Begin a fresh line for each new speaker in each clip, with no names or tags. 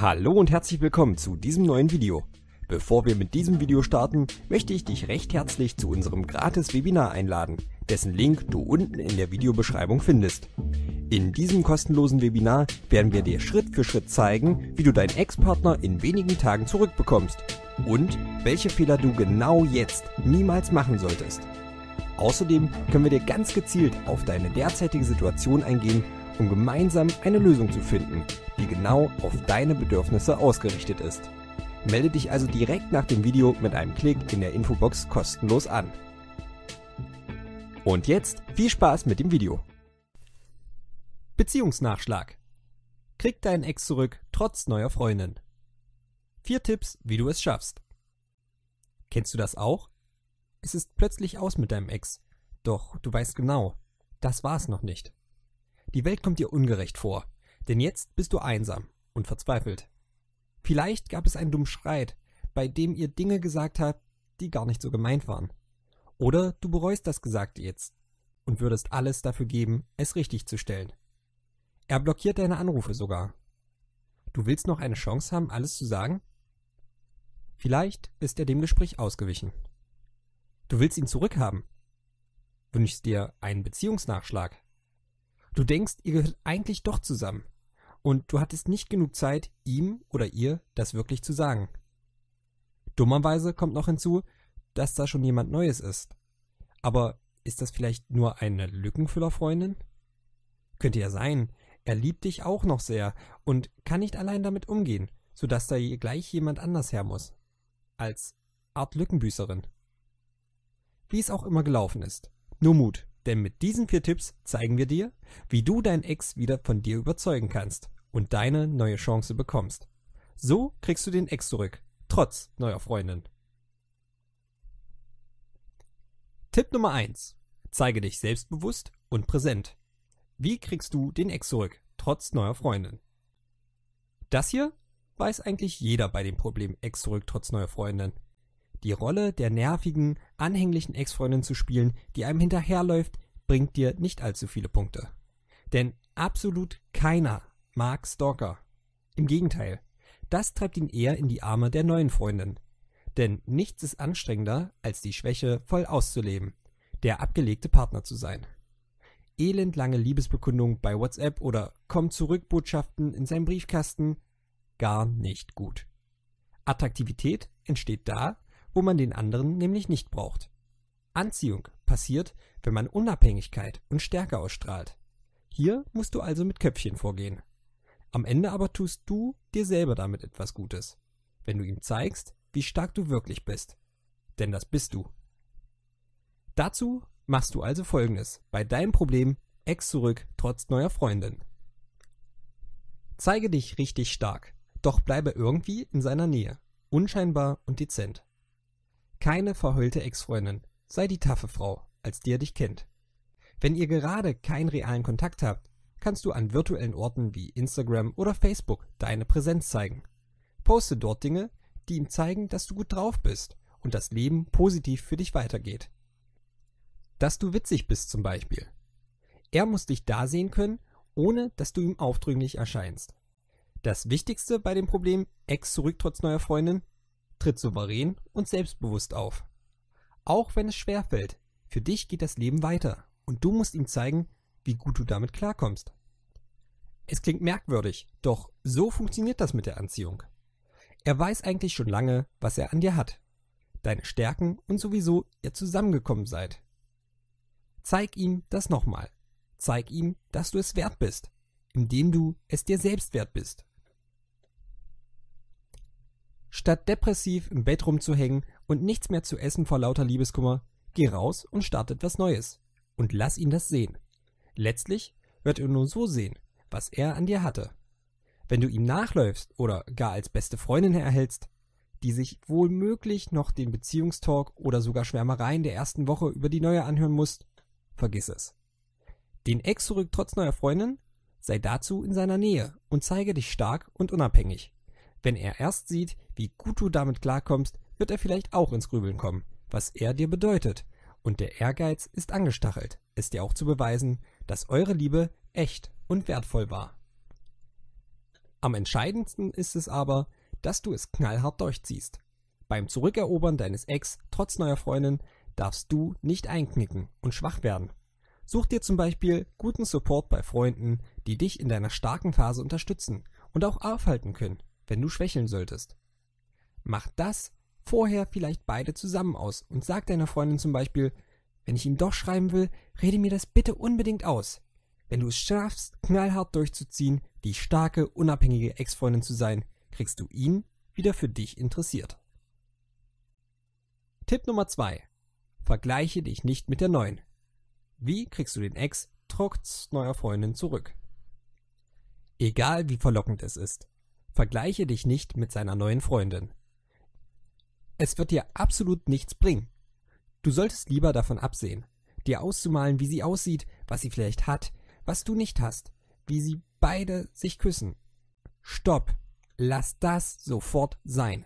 Hallo und herzlich willkommen zu diesem neuen Video. Bevor wir mit diesem Video starten, möchte ich dich recht herzlich zu unserem gratis Webinar einladen, dessen Link du unten in der Videobeschreibung findest. In diesem kostenlosen Webinar werden wir dir Schritt für Schritt zeigen, wie du deinen Ex-Partner in wenigen Tagen zurückbekommst und welche Fehler du genau jetzt niemals machen solltest. Außerdem können wir dir ganz gezielt auf deine derzeitige Situation eingehen um gemeinsam eine Lösung zu finden, die genau auf deine Bedürfnisse ausgerichtet ist. Melde dich also direkt nach dem Video mit einem Klick in der Infobox kostenlos an. Und jetzt viel Spaß mit dem Video. Beziehungsnachschlag. Krieg deinen Ex zurück trotz neuer Freundin. Vier Tipps, wie du es schaffst. Kennst du das auch? Es ist plötzlich aus mit deinem Ex. Doch du weißt genau, das war's noch nicht. Die Welt kommt dir ungerecht vor, denn jetzt bist du einsam und verzweifelt. Vielleicht gab es einen dummen Schreit, bei dem ihr Dinge gesagt habt, die gar nicht so gemeint waren. Oder du bereust das Gesagte jetzt und würdest alles dafür geben, es richtig zu stellen. Er blockiert deine Anrufe sogar. Du willst noch eine Chance haben, alles zu sagen? Vielleicht ist er dem Gespräch ausgewichen. Du willst ihn zurückhaben. Wünschst dir einen Beziehungsnachschlag. Du denkst, ihr gehört eigentlich doch zusammen. Und du hattest nicht genug Zeit, ihm oder ihr das wirklich zu sagen. Dummerweise kommt noch hinzu, dass da schon jemand Neues ist. Aber ist das vielleicht nur eine Lückenfüllerfreundin? Könnte ja sein. Er liebt dich auch noch sehr und kann nicht allein damit umgehen, sodass da gleich jemand anders her muss. Als Art Lückenbüßerin. Wie es auch immer gelaufen ist. Nur Mut. Denn mit diesen vier Tipps zeigen wir dir, wie du deinen Ex wieder von dir überzeugen kannst und deine neue Chance bekommst. So kriegst du den Ex zurück, trotz neuer Freundin. Tipp Nummer 1. Zeige dich selbstbewusst und präsent. Wie kriegst du den Ex zurück, trotz neuer Freundin? Das hier weiß eigentlich jeder bei dem Problem Ex zurück trotz neuer Freundin. Die Rolle der nervigen, anhänglichen Ex-Freundin zu spielen, die einem hinterherläuft, bringt dir nicht allzu viele Punkte. Denn absolut keiner mag Stalker. Im Gegenteil, das treibt ihn eher in die Arme der neuen Freundin. Denn nichts ist anstrengender, als die Schwäche voll auszuleben, der abgelegte Partner zu sein. Elendlange Liebesbekundungen bei WhatsApp oder Komm zurück Botschaften in seinem Briefkasten, gar nicht gut. Attraktivität entsteht da, wo man den anderen nämlich nicht braucht. Anziehung passiert, wenn man Unabhängigkeit und Stärke ausstrahlt. Hier musst du also mit Köpfchen vorgehen. Am Ende aber tust du dir selber damit etwas Gutes, wenn du ihm zeigst, wie stark du wirklich bist. Denn das bist du. Dazu machst du also folgendes. Bei deinem Problem Ex zurück trotz neuer Freundin. Zeige dich richtig stark, doch bleibe irgendwie in seiner Nähe, unscheinbar und dezent. Keine verheulte Ex-Freundin. Sei die taffe Frau, als die er dich kennt. Wenn ihr gerade keinen realen Kontakt habt, kannst du an virtuellen Orten wie Instagram oder Facebook deine Präsenz zeigen. Poste dort Dinge, die ihm zeigen, dass du gut drauf bist und das Leben positiv für dich weitergeht. Dass du witzig bist zum Beispiel. Er muss dich da sehen können, ohne dass du ihm aufdringlich erscheinst. Das Wichtigste bei dem Problem Ex zurück trotz neuer Freundin Tritt souverän und selbstbewusst auf. Auch wenn es schwerfällt, für dich geht das Leben weiter und du musst ihm zeigen, wie gut du damit klarkommst. Es klingt merkwürdig, doch so funktioniert das mit der Anziehung. Er weiß eigentlich schon lange, was er an dir hat, deine Stärken und sowieso ihr zusammengekommen seid. Zeig ihm das nochmal. Zeig ihm, dass du es wert bist, indem du es dir selbst wert bist. Statt depressiv im Bett rumzuhängen und nichts mehr zu essen vor lauter Liebeskummer, geh raus und starte etwas Neues. Und lass ihn das sehen. Letztlich wird er nur so sehen, was er an dir hatte. Wenn du ihm nachläufst oder gar als beste Freundin erhältst, die sich wohl noch den Beziehungstalk oder sogar Schwärmereien der ersten Woche über die neue anhören musst, vergiss es. Den Ex zurück trotz neuer Freundin? Sei dazu in seiner Nähe und zeige dich stark und unabhängig. Wenn er erst sieht, wie gut du damit klarkommst, wird er vielleicht auch ins Grübeln kommen, was er dir bedeutet. Und der Ehrgeiz ist angestachelt, es dir auch zu beweisen, dass eure Liebe echt und wertvoll war. Am entscheidendsten ist es aber, dass du es knallhart durchziehst. Beim Zurückerobern deines Ex trotz neuer Freundin darfst du nicht einknicken und schwach werden. Such dir zum Beispiel guten Support bei Freunden, die dich in deiner starken Phase unterstützen und auch aufhalten können wenn du schwächeln solltest. Mach das vorher vielleicht beide zusammen aus und sag deiner Freundin zum Beispiel, wenn ich ihm doch schreiben will, rede mir das bitte unbedingt aus. Wenn du es schaffst, knallhart durchzuziehen, die starke, unabhängige Ex-Freundin zu sein, kriegst du ihn wieder für dich interessiert. Tipp Nummer 2. Vergleiche dich nicht mit der neuen. Wie kriegst du den Ex trotz neuer Freundin zurück? Egal wie verlockend es ist, Vergleiche dich nicht mit seiner neuen Freundin. Es wird dir absolut nichts bringen. Du solltest lieber davon absehen, dir auszumalen, wie sie aussieht, was sie vielleicht hat, was du nicht hast, wie sie beide sich küssen. Stopp, lass das sofort sein.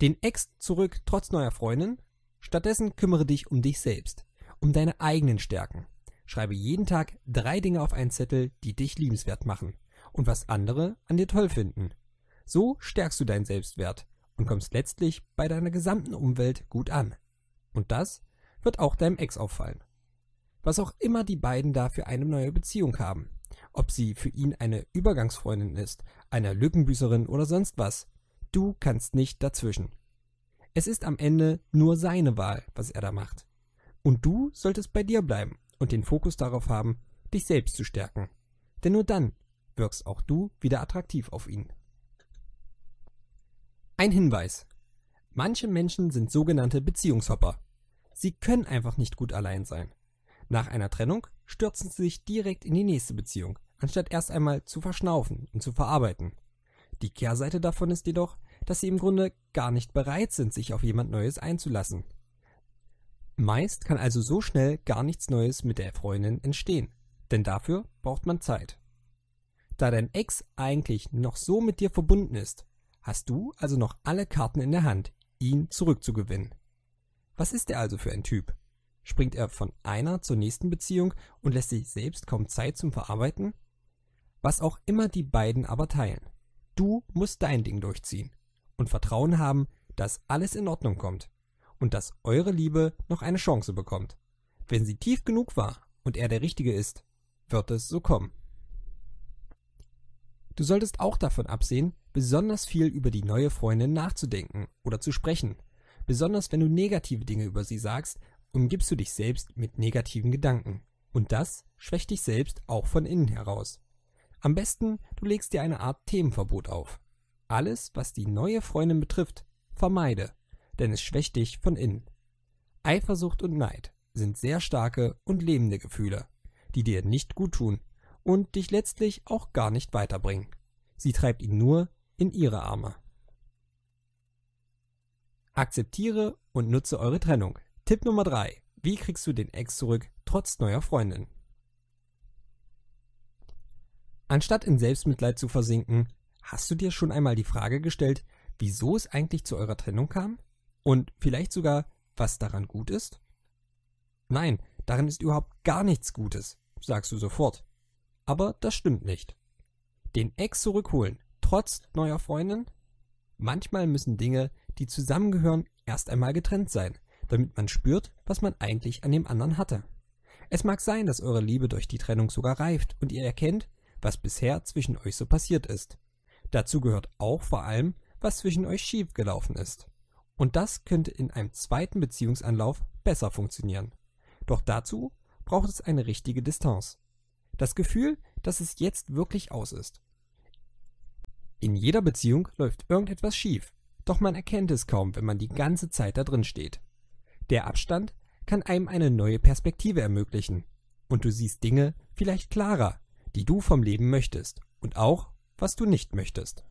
Den Ex zurück trotz neuer Freundin, stattdessen kümmere dich um dich selbst, um deine eigenen Stärken. Schreibe jeden Tag drei Dinge auf einen Zettel, die dich liebenswert machen und was andere an dir toll finden. So stärkst du deinen Selbstwert und kommst letztlich bei deiner gesamten Umwelt gut an. Und das wird auch deinem Ex auffallen. Was auch immer die beiden da für eine neue Beziehung haben. Ob sie für ihn eine Übergangsfreundin ist, eine Lückenbüßerin oder sonst was. Du kannst nicht dazwischen. Es ist am Ende nur seine Wahl, was er da macht. Und du solltest bei dir bleiben und den Fokus darauf haben, dich selbst zu stärken. Denn nur dann wirkst auch du wieder attraktiv auf ihn. Ein Hinweis. Manche Menschen sind sogenannte Beziehungshopper. Sie können einfach nicht gut allein sein. Nach einer Trennung stürzen sie sich direkt in die nächste Beziehung, anstatt erst einmal zu verschnaufen und zu verarbeiten. Die Kehrseite davon ist jedoch, dass sie im Grunde gar nicht bereit sind, sich auf jemand Neues einzulassen. Meist kann also so schnell gar nichts Neues mit der Freundin entstehen, denn dafür braucht man Zeit. Da dein Ex eigentlich noch so mit dir verbunden ist, hast du also noch alle Karten in der Hand, ihn zurückzugewinnen. Was ist er also für ein Typ? Springt er von einer zur nächsten Beziehung und lässt sich selbst kaum Zeit zum Verarbeiten? Was auch immer die beiden aber teilen. Du musst dein Ding durchziehen und Vertrauen haben, dass alles in Ordnung kommt und dass eure Liebe noch eine Chance bekommt. Wenn sie tief genug war und er der Richtige ist, wird es so kommen. Du solltest auch davon absehen, besonders viel über die neue Freundin nachzudenken oder zu sprechen. Besonders wenn du negative Dinge über sie sagst, umgibst du dich selbst mit negativen Gedanken. Und das schwächt dich selbst auch von innen heraus. Am besten, du legst dir eine Art Themenverbot auf. Alles, was die neue Freundin betrifft, vermeide, denn es schwächt dich von innen. Eifersucht und Neid sind sehr starke und lebende Gefühle, die dir nicht gut tun und dich letztlich auch gar nicht weiterbringen. Sie treibt ihn nur in ihre Arme. Akzeptiere und nutze eure Trennung. Tipp Nummer 3. Wie kriegst du den Ex zurück trotz neuer Freundin? Anstatt in Selbstmitleid zu versinken, hast du dir schon einmal die Frage gestellt, wieso es eigentlich zu eurer Trennung kam? Und vielleicht sogar, was daran gut ist? Nein, darin ist überhaupt gar nichts Gutes, sagst du sofort. Aber das stimmt nicht. Den Ex zurückholen trotz neuer Freundin, manchmal müssen Dinge, die zusammengehören, erst einmal getrennt sein, damit man spürt, was man eigentlich an dem anderen hatte. Es mag sein, dass eure Liebe durch die Trennung sogar reift und ihr erkennt, was bisher zwischen euch so passiert ist. Dazu gehört auch vor allem, was zwischen euch schief gelaufen ist. Und das könnte in einem zweiten Beziehungsanlauf besser funktionieren. Doch dazu braucht es eine richtige Distanz. Das Gefühl, dass es jetzt wirklich aus ist in jeder Beziehung läuft irgendetwas schief, doch man erkennt es kaum, wenn man die ganze Zeit da drin steht. Der Abstand kann einem eine neue Perspektive ermöglichen und du siehst Dinge vielleicht klarer, die du vom Leben möchtest und auch, was du nicht möchtest.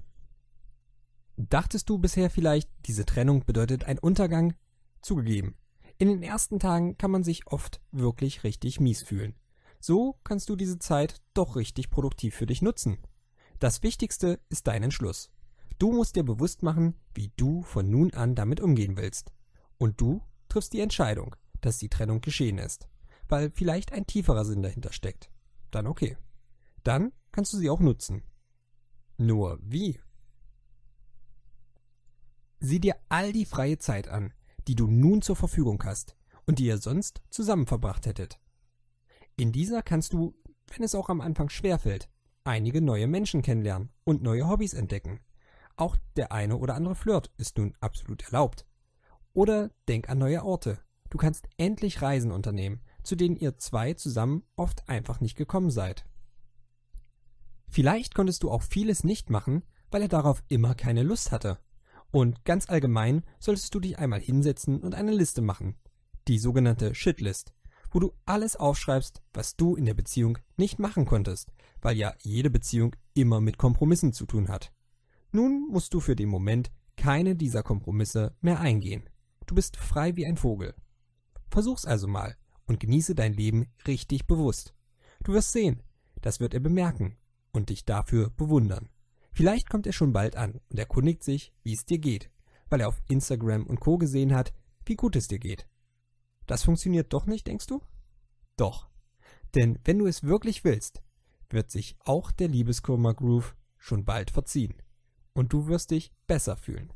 Dachtest du bisher vielleicht, diese Trennung bedeutet ein Untergang? Zugegeben, in den ersten Tagen kann man sich oft wirklich richtig mies fühlen. So kannst du diese Zeit doch richtig produktiv für dich nutzen das Wichtigste ist dein Entschluss. Du musst dir bewusst machen, wie du von nun an damit umgehen willst. Und du triffst die Entscheidung, dass die Trennung geschehen ist, weil vielleicht ein tieferer Sinn dahinter steckt. Dann okay. Dann kannst du sie auch nutzen. Nur wie? Sieh dir all die freie Zeit an, die du nun zur Verfügung hast und die ihr sonst zusammen verbracht hättet. In dieser kannst du, wenn es auch am Anfang schwerfällt, einige neue Menschen kennenlernen und neue Hobbys entdecken. Auch der eine oder andere Flirt ist nun absolut erlaubt. Oder denk an neue Orte. Du kannst endlich Reisen unternehmen, zu denen ihr zwei zusammen oft einfach nicht gekommen seid. Vielleicht konntest du auch vieles nicht machen, weil er darauf immer keine Lust hatte. Und ganz allgemein solltest du dich einmal hinsetzen und eine Liste machen. Die sogenannte Shitlist, wo du alles aufschreibst, was du in der Beziehung nicht machen konntest, weil ja jede Beziehung immer mit Kompromissen zu tun hat. Nun musst du für den Moment keine dieser Kompromisse mehr eingehen. Du bist frei wie ein Vogel. Versuch's also mal und genieße dein Leben richtig bewusst. Du wirst sehen, das wird er bemerken und dich dafür bewundern. Vielleicht kommt er schon bald an und erkundigt sich, wie es dir geht, weil er auf Instagram und Co gesehen hat, wie gut es dir geht. Das funktioniert doch nicht, denkst du? Doch. Denn wenn du es wirklich willst, wird sich auch der Liebeskummer Groove schon bald verziehen. Und du wirst dich besser fühlen.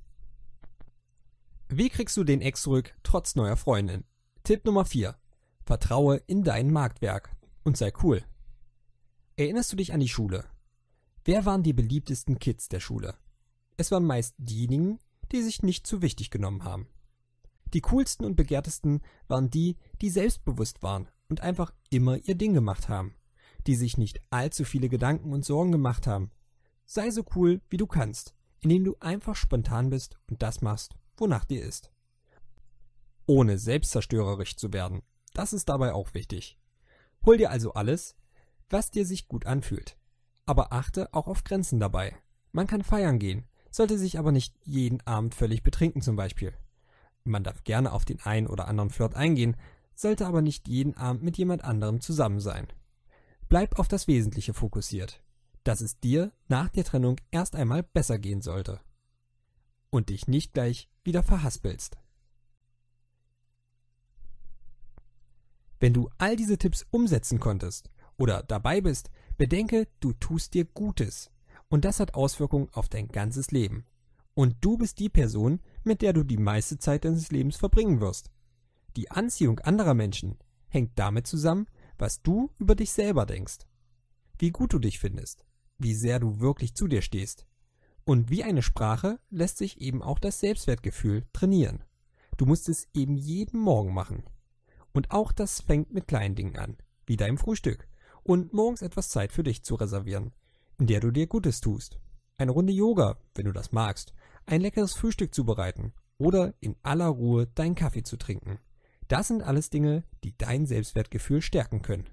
Wie kriegst du den Ex zurück trotz neuer Freundin? Tipp Nummer 4. Vertraue in dein Marktwerk und sei cool. Erinnerst du dich an die Schule? Wer waren die beliebtesten Kids der Schule? Es waren meist diejenigen, die sich nicht zu wichtig genommen haben. Die coolsten und begehrtesten waren die, die selbstbewusst waren und einfach immer ihr Ding gemacht haben die sich nicht allzu viele Gedanken und Sorgen gemacht haben. Sei so cool, wie du kannst, indem du einfach spontan bist und das machst, wonach dir ist. Ohne selbstzerstörerisch zu werden, das ist dabei auch wichtig. Hol dir also alles, was dir sich gut anfühlt. Aber achte auch auf Grenzen dabei. Man kann feiern gehen, sollte sich aber nicht jeden Abend völlig betrinken zum Beispiel. Man darf gerne auf den einen oder anderen Flirt eingehen, sollte aber nicht jeden Abend mit jemand anderem zusammen sein. Bleib auf das Wesentliche fokussiert, dass es dir nach der Trennung erst einmal besser gehen sollte. Und dich nicht gleich wieder verhaspelst. Wenn du all diese Tipps umsetzen konntest oder dabei bist, bedenke, du tust dir Gutes. Und das hat Auswirkungen auf dein ganzes Leben. Und du bist die Person, mit der du die meiste Zeit deines Lebens verbringen wirst. Die Anziehung anderer Menschen hängt damit zusammen, was du über dich selber denkst, wie gut du dich findest, wie sehr du wirklich zu dir stehst. Und wie eine Sprache lässt sich eben auch das Selbstwertgefühl trainieren. Du musst es eben jeden Morgen machen. Und auch das fängt mit kleinen Dingen an, wie deinem Frühstück und morgens etwas Zeit für dich zu reservieren, in der du dir Gutes tust. Eine Runde Yoga, wenn du das magst, ein leckeres Frühstück zubereiten oder in aller Ruhe deinen Kaffee zu trinken. Das sind alles Dinge, die dein Selbstwertgefühl stärken können.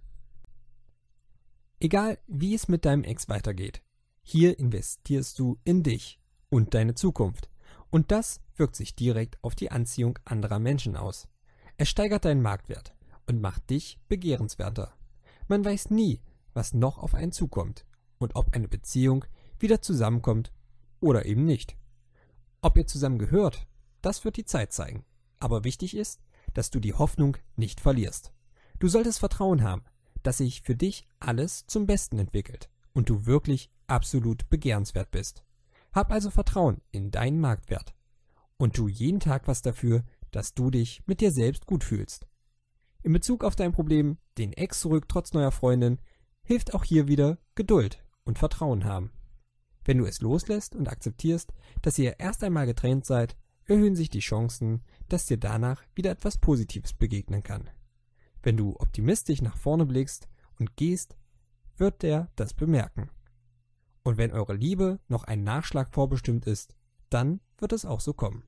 Egal, wie es mit deinem Ex weitergeht, hier investierst du in dich und deine Zukunft. Und das wirkt sich direkt auf die Anziehung anderer Menschen aus. Es steigert deinen Marktwert und macht dich begehrenswerter. Man weiß nie, was noch auf einen zukommt und ob eine Beziehung wieder zusammenkommt oder eben nicht. Ob ihr zusammengehört, das wird die Zeit zeigen. Aber wichtig ist, dass du die Hoffnung nicht verlierst. Du solltest Vertrauen haben, dass sich für dich alles zum Besten entwickelt und du wirklich absolut begehrenswert bist. Hab also Vertrauen in deinen Marktwert und tu jeden Tag was dafür, dass du dich mit dir selbst gut fühlst. In Bezug auf dein Problem, den Ex zurück trotz neuer Freundin, hilft auch hier wieder Geduld und Vertrauen haben. Wenn du es loslässt und akzeptierst, dass ihr erst einmal getrennt seid, erhöhen sich die Chancen, dass dir danach wieder etwas Positives begegnen kann. Wenn du optimistisch nach vorne blickst und gehst, wird der das bemerken. Und wenn eure Liebe noch ein Nachschlag vorbestimmt ist, dann wird es auch so kommen.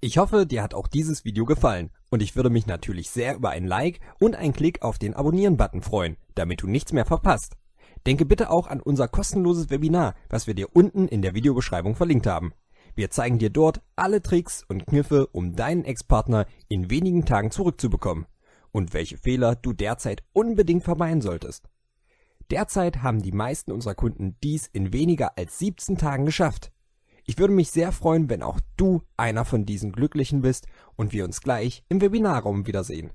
Ich hoffe, dir hat auch dieses Video gefallen und ich würde mich natürlich sehr über ein Like und einen Klick auf den Abonnieren-Button freuen, damit du nichts mehr verpasst. Denke bitte auch an unser kostenloses Webinar, was wir dir unten in der Videobeschreibung verlinkt haben. Wir zeigen dir dort alle Tricks und Kniffe, um deinen Ex-Partner in wenigen Tagen zurückzubekommen und welche Fehler du derzeit unbedingt vermeiden solltest. Derzeit haben die meisten unserer Kunden dies in weniger als 17 Tagen geschafft. Ich würde mich sehr freuen, wenn auch du einer von diesen Glücklichen bist und wir uns gleich im Webinarraum wiedersehen.